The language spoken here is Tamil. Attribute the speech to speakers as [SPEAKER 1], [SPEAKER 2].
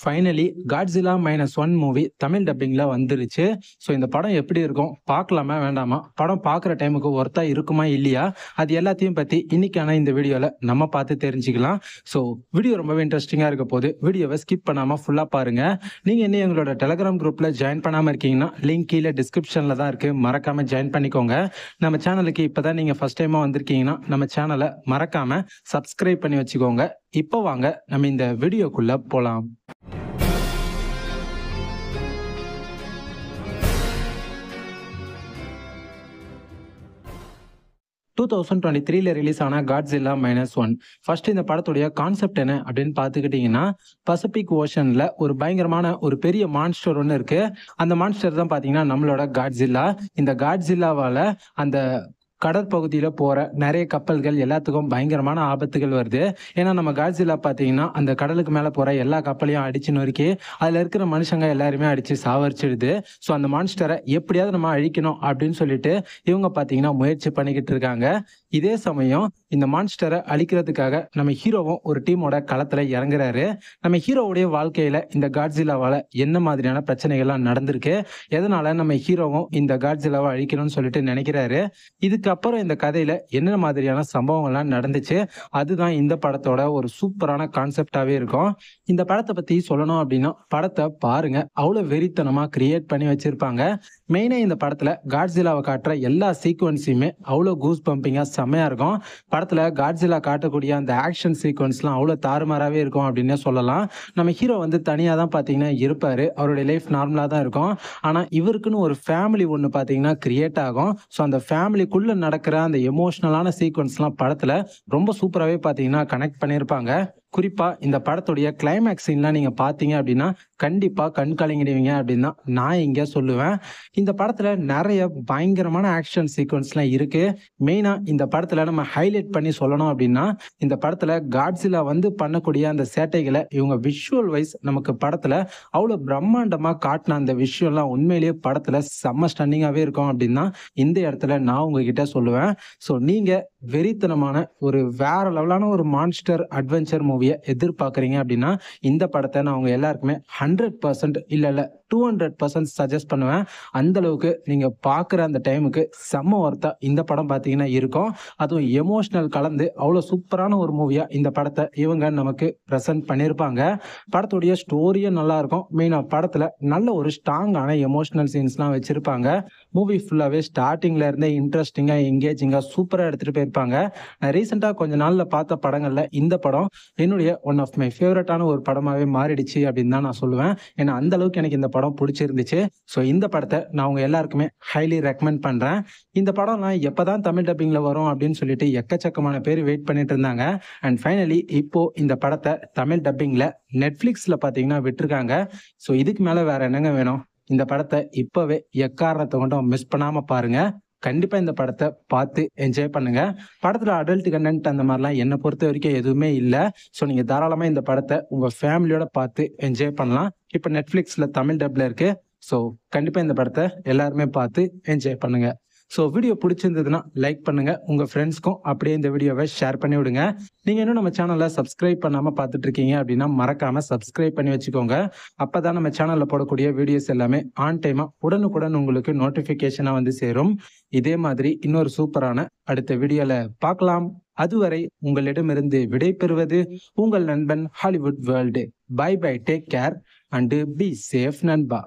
[SPEAKER 1] finally Godzilla minus one movie Tamil டப்பிங்கில் வந்துருச்சு ஸோ இந்த படம் எப்படி இருக்கும் பார்க்கலாமா வேண்டாமா படம் பார்க்குற டைமுக்கு ஒர்த்தாக இருக்குமா இல்லையா அது எல்லாத்தையும் பற்றி இன்னைக்கான இந்த வீடியோவில் நம்ம பார்த்து தெரிஞ்சுக்கலாம் ஸோ வீடியோ ரொம்பவே இன்ட்ரெஸ்டிங்காக இருக்க போது வீடியோவை ஸ்கிப் பண்ணாமல் ஃபுல்லாக பாருங்கள் நீங்கள் இன்னும் எங்களோட டெலகிராம் குரூப்பில் ஜாயின் பண்ணாமல் இருக்கீங்கன்னா லிங்க் கீழே டிஸ்கிரிப்ஷனில் தான் இருக்குது மறக்காமல் ஜாயின் பண்ணிக்கோங்க நம்ம சேனலுக்கு இப்போ தான் நீங்கள் ஃபஸ்ட் டைமாக வந்திருக்கீங்கன்னா நம்ம சேனலை மறக்காமல் சப்ஸ்கிரைப் பண்ணி வச்சுக்கோங்க இப்போ வாங்க நம்ம இந்த வீடியோக்குள்ளே போகலாம் டூ தௌசண்ட் டுவெண்ட்டி த்ரீல ரிலீஸ் ஆன காட்ஸில்லா மைனஸ் ஒன் ஃபர்ஸ்ட் இந்த படத்துடைய கான்செப்ட் என்ன அப்படின்னு பார்த்துக்கிட்டிங்கன்னா பசிபிக் ஓஷனில் ஒரு பயங்கரமான ஒரு பெரிய மான்ஸ்டர் ஒன்று இருக்குது அந்த மான்ஸ்டர் தான் பார்த்தீங்கன்னா நம்மளோட காட்ஸில்லா இந்த காட்ஸில்லாவால் அந்த கடற்பகுதியில் போகிற நிறைய கப்பல்கள் எல்லாத்துக்கும் பயங்கரமான ஆபத்துகள் வருது ஏன்னா நம்ம காட்சியில் பார்த்தீங்கன்னா அந்த கடலுக்கு மேலே போகிற எல்லா கப்பலையும் அடிச்சு நொறுக்கி அதில் இருக்கிற மனுஷங்க எல்லாருமே அடித்து சாவரிச்சிடுது ஸோ அந்த மான்ஸ்டரை எப்படியாவது நம்ம அழிக்கணும் அப்படின்னு சொல்லிட்டு இவங்க பார்த்தீங்கன்னா முயற்சி பண்ணிக்கிட்டு இருக்காங்க இதே சமயம் இந்த மான்ஸ்டரை அழிக்கிறதுக்காக நம்ம ஹீரோவும் ஒரு டீமோட களத்தில் இறங்குறாரு நம்ம ஹீரோவுடைய வாழ்க்கையில் இந்த காட்ஜிலாவால் என்ன மாதிரியான பிரச்சனைகள்லாம் நடந்திருக்கு எதனால நம்ம ஹீரோவும் இந்த காட்ஜிலாவை அழிக்கணும்னு சொல்லிட்டு நினைக்கிறாரு இதுக்கு அதுக்கப்புறம் இந்த கதையில் என்னென்ன மாதிரியான சம்பவங்கள்லாம் நடந்துச்சு அதுதான் இந்த படத்தோட ஒரு சூப்பரான கான்செப்டாவே இருக்கும் இந்த படத்தை பற்றி சொல்லணும் அப்படின்னா படத்தை பாருங்க அவ்வளோ வெறித்தனமாக கிரியேட் பண்ணி வச்சுருப்பாங்க மெயினாக இந்த படத்தில் காட்ஜிலாவை காட்டுற எல்லா சீக்வன்ஸையுமே அவ்வளோ கூஸ் பம்பிங்காக செம்மையாக இருக்கும் படத்தில் காட்ஜிலா காட்டக்கூடிய அந்த ஆக்ஷன் சீக்வன்ஸ்லாம் அவ்வளோ தாறுமாறாகவே இருக்கும் அப்படின்னே சொல்லலாம் நம்ம ஹீரோ வந்து தனியாக தான் பார்த்தீங்கன்னா இருப்பார் அவருடைய லைஃப் நார்மலாக தான் இருக்கும் ஆனால் இவருக்குன்னு ஒரு ஃபேமிலி ஒன்று பார்த்தீங்கன்னா கிரியேட் ஆகும் ஸோ அந்த ஃபேமிலிக்குள்ளே நடக்கிற அந்த எமோஷ்னலான சீக்வன்ஸ்லாம் படத்தில் ரொம்ப சூப்பராகவே பார்த்தீங்கன்னா கனெக்ட் பண்ணியிருப்பாங்க குறிப்பாக இந்த படத்துடைய கிளைமேக்ஸ் சீன்லாம் நீங்கள் பார்த்தீங்க அப்படின்னா கண்டிப்பாக கண் கலங்கிடுவீங்க அப்படின்னு நான் இங்கே சொல்லுவேன் இந்த படத்தில் நிறைய பயங்கரமான ஆக்ஷன் சீக்வன்ஸ்லாம் இருக்குது மெயினாக இந்த படத்தில் நம்ம ஹைலைட் பண்ணி சொல்லணும் அப்படின்னா இந்த படத்தில் காட்ஸில் வந்து பண்ணக்கூடிய அந்த சேட்டைகளை இவங்க விஷுவல் வைஸ் நமக்கு படத்தில் அவ்வளோ பிரம்மாண்டமாக காட்டின அந்த விஷயம்லாம் உண்மையிலேயே படத்தில் செம்ம ஸ்டன்னிங்காகவே இருக்கும் அப்படின்னா இந்த இடத்துல நான் உங்ககிட்ட சொல்லுவேன் ஸோ நீங்கள் வெறித்தனமான ஒரு வேற லெவலான ஒரு மான்ஸ்டர் அட்வென்ச்சர் மூவி மூவியை எதிர்பார்க்குறீங்க அப்படின்னா இந்த படத்தை நான் அவங்க எல்லாருக்குமே ஹண்ட்ரட் பர்சன்ட் இல்லை இல்லை டூ ஹண்ட்ரட் பர்சன்ட் சஜஸ்ட் பண்ணுவேன் அந்த அளவுக்கு நீங்க பாக்குற அந்த டைமுக்கு செம்ம ஒர்த்தா இந்த படம் பார்த்தீங்கன்னா இருக்கும் அதுவும் எமோஷனல் கலந்து அவ்வளோ சூப்பரான ஒரு மூவியா இந்த படத்தை இவங்க நமக்கு ப்ரெசென்ட் பண்ணியிருப்பாங்க படத்துடைய ஸ்டோரியும் நல்லா இருக்கும் மெயினாக படத்தில் நல்ல ஒரு ஸ்ட்ராங்கான எமோஷனல் சீன்ஸ்லாம் வச்சிருப்பாங்க மூவி ஃபுல்லாகவே ஸ்டார்டிங்ல இருந்தே இன்ட்ரெஸ்டிங்காக எங்கேஜிங்காக சூப்பராக எடுத்துகிட்டு போயிருப்பாங்க நான் ரீசெண்டாக கொஞ்ச நாளில் பார்த்த படங்களில் இந்த படம் என்னுடைய ஒன் ஆஃப் மை ஃபேவரட்டான ஒரு படமாகவே மாறிடுச்சு அப்படின்னு தான் நான் சொல்லுவேன் ஏன்னா அந்த அளவுக்கு எனக்கு இந்த படம் படம் பிடிச்சிருந்துச்சு ஸோ இந்த படத்தை நான் உங்கள் எல்லாருக்குமே ஹைலி ரெக்கமெண்ட் பண்ணுறேன் இந்த நான் எப்போ தான் தமிழ் டப்பிங்கில் வரும் அப்படின்னு சொல்லிட்டு எக்கச்சக்கமான பேர் வெயிட் பண்ணிட்டு இருந்தாங்க அண்ட் ஃபைனலி இப்போது இந்த படத்தை தமிழ் டப்பிங்கில் நெட்ஃப்ளிக்ஸில் பார்த்தீங்கன்னா விட்டுருக்காங்க ஸோ இதுக்கு மேலே வேறு என்னங்க வேணும் இந்த படத்தை இப்போவே எக்காரணத்தை கொண்டும் மிஸ் பண்ணாமல் பாருங்கள் கண்டிப்பாக இந்த படத்தை பார்த்து என்ஜாய் பண்ணுங்க படத்தில் அடல்ட் கண்டென்ட் அந்த மாதிரிலாம் என்னை பொறுத்த வரைக்கும் எதுவுமே இல்லை ஸோ நீங்கள் தாராளமாக இந்த படத்தை உங்கள் ஃபேமிலியோட பார்த்து என்ஜாய் பண்ணலாம் இப்போ நெட்ஃப்ளிக்ஸில் தமிழ் டப்பில் இருக்குது ஸோ கண்டிப்பாக இந்த படத்தை எல்லாருமே பார்த்து என்ஜாய் பண்ணுங்கள் ஸோ வீடியோ பிடிச்சிருந்ததுன்னா லைக் பண்ணுங்கள் உங்கள் ஃப்ரெண்ட்ஸ்க்கும் அப்படியே இந்த வீடியோவை ஷேர் பண்ணி விடுங்க நீங்கள் இன்னும் நம்ம சேனலை சப்ஸ்கிரைப் பண்ணாமல் பார்த்துட்டு இருக்கீங்க அப்படின்னா மறக்காமல் சப்ஸ்கிரைப் பண்ணி வச்சுக்கோங்க அப்போ தான் நம்ம சேனலில் போடக்கூடிய வீடியோஸ் எல்லாமே ஆன் டைமாக உடனுக்குடன் உங்களுக்கு நோட்டிஃபிகேஷனாக வந்து சேரும் இதே மாதிரி இன்னொரு சூப்பரான அடுத்த வீடியோவில் பார்க்கலாம் அதுவரை உங்களிடமிருந்து விடைபெறுவது உங்கள் நண்பன் Hollywood world bye bye take care and be safe நண்பா